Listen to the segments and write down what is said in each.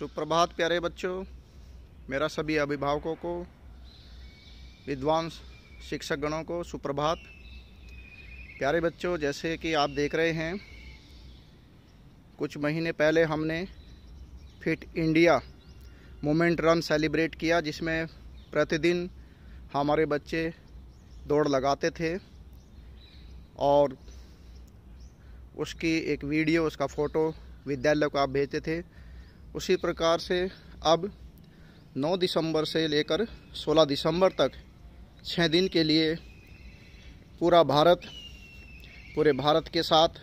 सुप्रभात प्यारे बच्चों मेरा सभी अभिभावकों को विद्वान शिक्षकगणों को सुप्रभात प्यारे बच्चों जैसे कि आप देख रहे हैं कुछ महीने पहले हमने fit India moment run celebrate किया जिसमें प्रतिदिन हमारे बच्चे दौड़ लगाते थे और उसकी एक वीडियो उसका फ़ोटो विद्यालय को आप भेजते थे उसी प्रकार से अब 9 दिसंबर से लेकर 16 दिसंबर तक छः दिन के लिए पूरा भारत पूरे भारत के साथ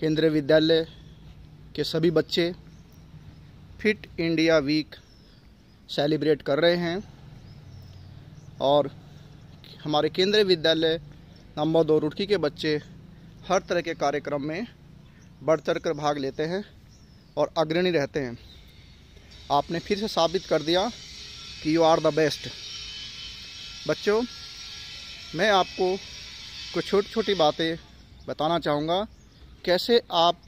केंद्रीय विद्यालय के सभी बच्चे फिट इंडिया वीक सेलिब्रेट कर रहे हैं और हमारे केंद्रीय विद्यालय नंबर दो रुड़की के बच्चे हर तरह के कार्यक्रम में बढ़ चढ़ कर भाग लेते हैं और अग्रणी रहते हैं आपने फिर से साबित कर दिया कि यू आर द बेस्ट बच्चों मैं आपको कुछ छोटी छोटी बातें बताना चाहूँगा कैसे आप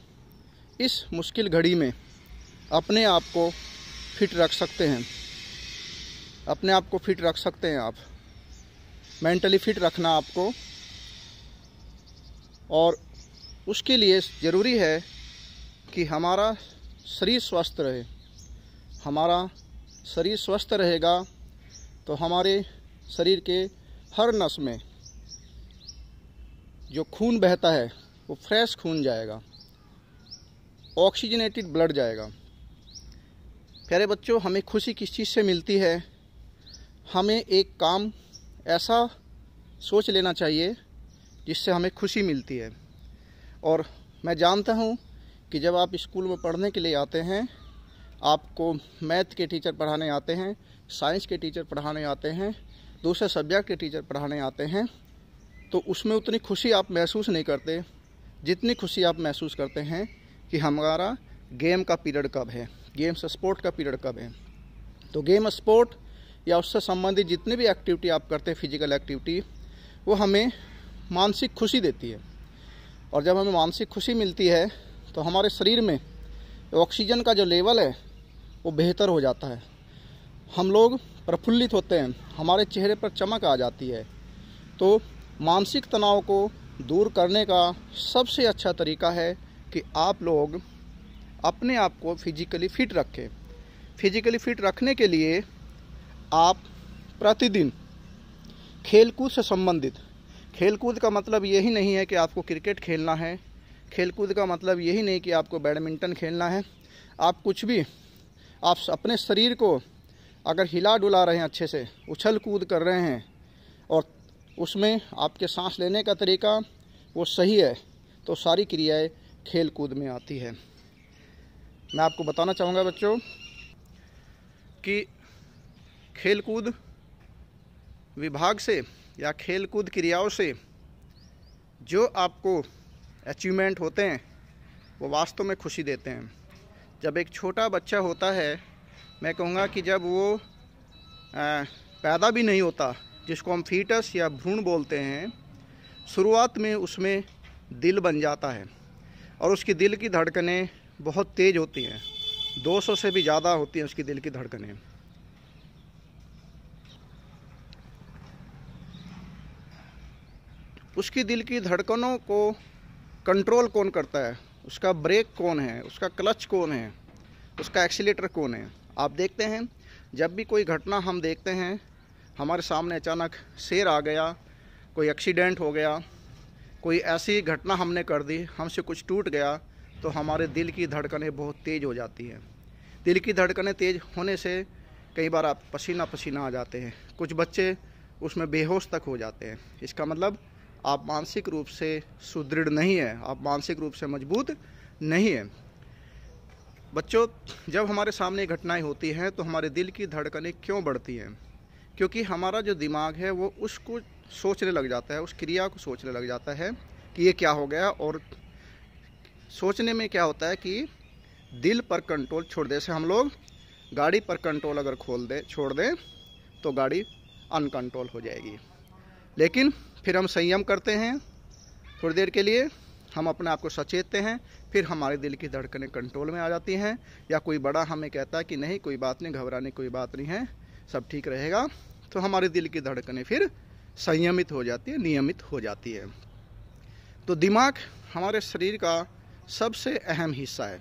इस मुश्किल घड़ी में अपने आप को फिट रख सकते हैं अपने आप को फिट रख सकते हैं आप मेंटली फिट रखना आपको और उसके लिए ज़रूरी है कि हमारा शरीर स्वस्थ रहे हमारा शरीर स्वस्थ रहेगा तो हमारे शरीर के हर नस में जो खून बहता है वो फ्रेश खून जाएगा ऑक्सीजनेटेड ब्लड जाएगा प्यारे बच्चों हमें खुशी किस चीज़ से मिलती है हमें एक काम ऐसा सोच लेना चाहिए जिससे हमें खुशी मिलती है और मैं जानता हूँ कि जब आप स्कूल में पढ़ने के लिए आते हैं आपको मैथ के टीचर पढ़ाने आते हैं साइंस के टीचर पढ़ाने आते हैं दूसरे सब्जेक्ट के टीचर पढ़ाने आते हैं तो उसमें उतनी खुशी आप महसूस नहीं करते जितनी खुशी आप महसूस करते हैं कि हमारा गेम का पीरियड कब है गेम्स स्पोर्ट का पीरियड कब है तो गेम स्पोर्ट या उससे संबंधित जितनी भी एक्टिविटी आप करते हैं फिजिकल एक्टिविटी वो हमें मानसिक खुशी देती है और जब हमें मानसिक खुशी मिलती है तो हमारे शरीर में ऑक्सीजन का जो लेवल है वो बेहतर हो जाता है हम लोग प्रफुल्लित होते हैं हमारे चेहरे पर चमक आ जाती है तो मानसिक तनाव को दूर करने का सबसे अच्छा तरीका है कि आप लोग अपने आप को फिजिकली फिट रखें फिजिकली फिट रखने के लिए आप प्रतिदिन खेलकूद से संबंधित खेलकूद का मतलब यही नहीं है कि आपको क्रिकेट खेलना है खेलकूद का मतलब यही नहीं कि आपको बैडमिंटन खेलना है आप कुछ भी आप अपने शरीर को अगर हिला डुला रहे हैं अच्छे से उछल कूद कर रहे हैं और उसमें आपके सांस लेने का तरीका वो सही है तो सारी क्रियाएं खेल कूद में आती है मैं आपको बताना चाहूँगा बच्चों कि खेल कूद विभाग से या खेल कूद क्रियाओं से जो आपको अचीवमेंट होते हैं वो वास्तव में खुशी देते हैं जब एक छोटा बच्चा होता है मैं कहूँगा कि जब वो आ, पैदा भी नहीं होता जिसको हम फीटस या भ्रूण बोलते हैं शुरुआत में उसमें दिल बन जाता है और उसकी दिल की धड़कनें बहुत तेज़ होती हैं 200 से भी ज़्यादा होती हैं उसकी दिल की धड़कनें उसकी दिल की धड़कनों को कंट्रोल कौन करता है उसका ब्रेक कौन है उसका क्लच कौन है उसका एक्सीटर कौन है आप देखते हैं जब भी कोई घटना हम देखते हैं हमारे सामने अचानक शेर आ गया कोई एक्सीडेंट हो गया कोई ऐसी घटना हमने कर दी हमसे कुछ टूट गया तो हमारे दिल की धड़कनें बहुत तेज़ हो जाती हैं दिल की धड़कनें तेज़ होने से कई बार आप पसीना पसीना आ जाते हैं कुछ बच्चे उसमें बेहोश तक हो जाते हैं इसका मतलब आप मानसिक रूप से सुदृढ़ नहीं है आप मानसिक रूप से मजबूत नहीं है बच्चों जब हमारे सामने घटनाएं होती हैं तो हमारे दिल की धड़कनें क्यों बढ़ती हैं क्योंकि हमारा जो दिमाग है वो उसको सोचने लग जाता है उस क्रिया को सोचने लग जाता है कि ये क्या हो गया और सोचने में क्या होता है कि दिल पर कंट्रोल छोड़ दे जैसे हम लोग गाड़ी पर कंट्रोल अगर खोल दें छोड़ दें तो गाड़ी अनकंट्रोल हो जाएगी लेकिन फिर हम संयम करते हैं थोड़ी देर के लिए हम अपने आप को सचेतते हैं फिर हमारे दिल की धड़कनें कंट्रोल में आ जाती हैं या कोई बड़ा हमें कहता है कि नहीं कोई बात नहीं घबराने कोई बात नहीं है सब ठीक रहेगा तो हमारे दिल की धड़कनें फिर संयमित हो जाती है नियमित हो जाती है तो दिमाग हमारे शरीर का सबसे अहम हिस्सा है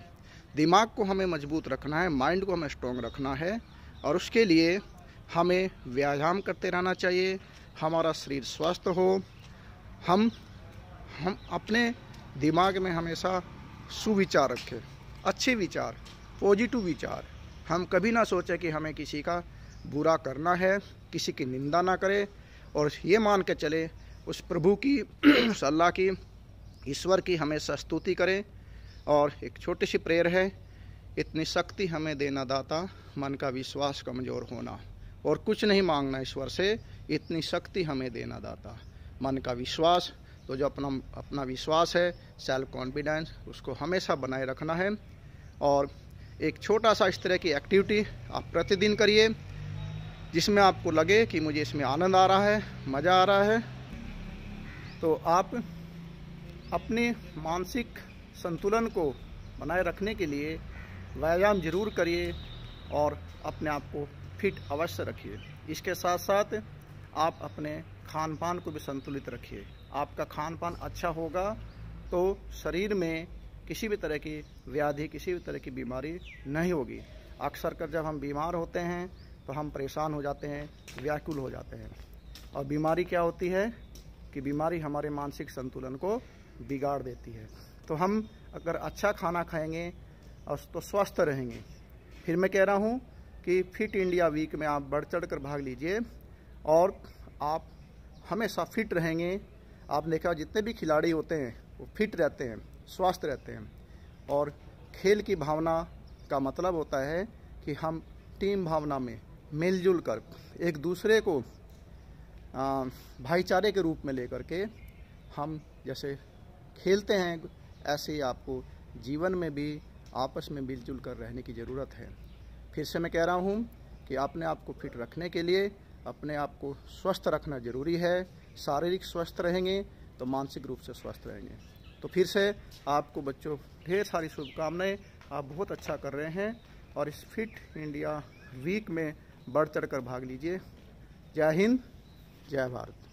दिमाग को हमें मजबूत रखना है माइंड को हमें स्ट्रॉन्ग रखना है और उसके लिए हमें व्यायाम करते रहना चाहिए हमारा शरीर स्वस्थ हो हम हम अपने दिमाग में हमेशा सुविचार रखें अच्छे विचार पॉजिटिव विचार हम कभी ना सोचें कि हमें किसी का बुरा करना है किसी की निंदा ना करें और ये मान के चले उस प्रभु की उस अल्लाह की ईश्वर की हमेशा स्तुति करें और एक छोटी सी प्रेयर है इतनी शक्ति हमें देना दाता मन का विश्वास कमज़ोर होना और कुछ नहीं मांगना ईश्वर से इतनी शक्ति हमें देना दाता मन का विश्वास तो जो अपना अपना विश्वास है सेल्फ कॉन्फिडेंस उसको हमेशा बनाए रखना है और एक छोटा सा इस तरह की एक्टिविटी आप प्रतिदिन करिए जिसमें आपको लगे कि मुझे इसमें आनंद आ रहा है मज़ा आ रहा है तो आप अपने मानसिक संतुलन को बनाए रखने के लिए व्यायाम जरूर करिए और अपने आप को फिट अवश्य रखिए इसके साथ साथ आप अपने खान पान को भी संतुलित रखिए आपका खान पान अच्छा होगा तो शरीर में किसी भी तरह की व्याधि किसी भी तरह की बीमारी नहीं होगी अक्सर कर जब हम बीमार होते हैं तो हम परेशान हो जाते हैं व्याकुल हो जाते हैं और बीमारी क्या होती है कि बीमारी हमारे मानसिक संतुलन को बिगाड़ देती है तो हम अगर अच्छा खाना खाएंगे और तो स्वस्थ रहेंगे फिर मैं कह रहा हूँ कि फिट इंडिया वीक में आप बढ़ चढ़ कर भाग लीजिए और आप हमेशा फिट रहेंगे आप देखा जितने भी खिलाड़ी होते हैं वो फिट रहते हैं स्वस्थ रहते हैं और खेल की भावना का मतलब होता है कि हम टीम भावना में मिलजुल कर एक दूसरे को भाईचारे के रूप में लेकर के हम जैसे खेलते हैं ऐसे ही आपको जीवन में भी आपस में मिलजुल कर रहने की ज़रूरत है फिर से मैं कह रहा हूँ कि अपने आप को फिट रखने के लिए अपने आप को स्वस्थ रखना जरूरी है शारीरिक स्वस्थ रहेंगे तो मानसिक रूप से स्वस्थ रहेंगे तो फिर से आपको बच्चों ढेर सारी शुभकामनाएं आप बहुत अच्छा कर रहे हैं और इस फिट इंडिया वीक में बढ़ चढ़ कर भाग लीजिए जय हिंद जय भारत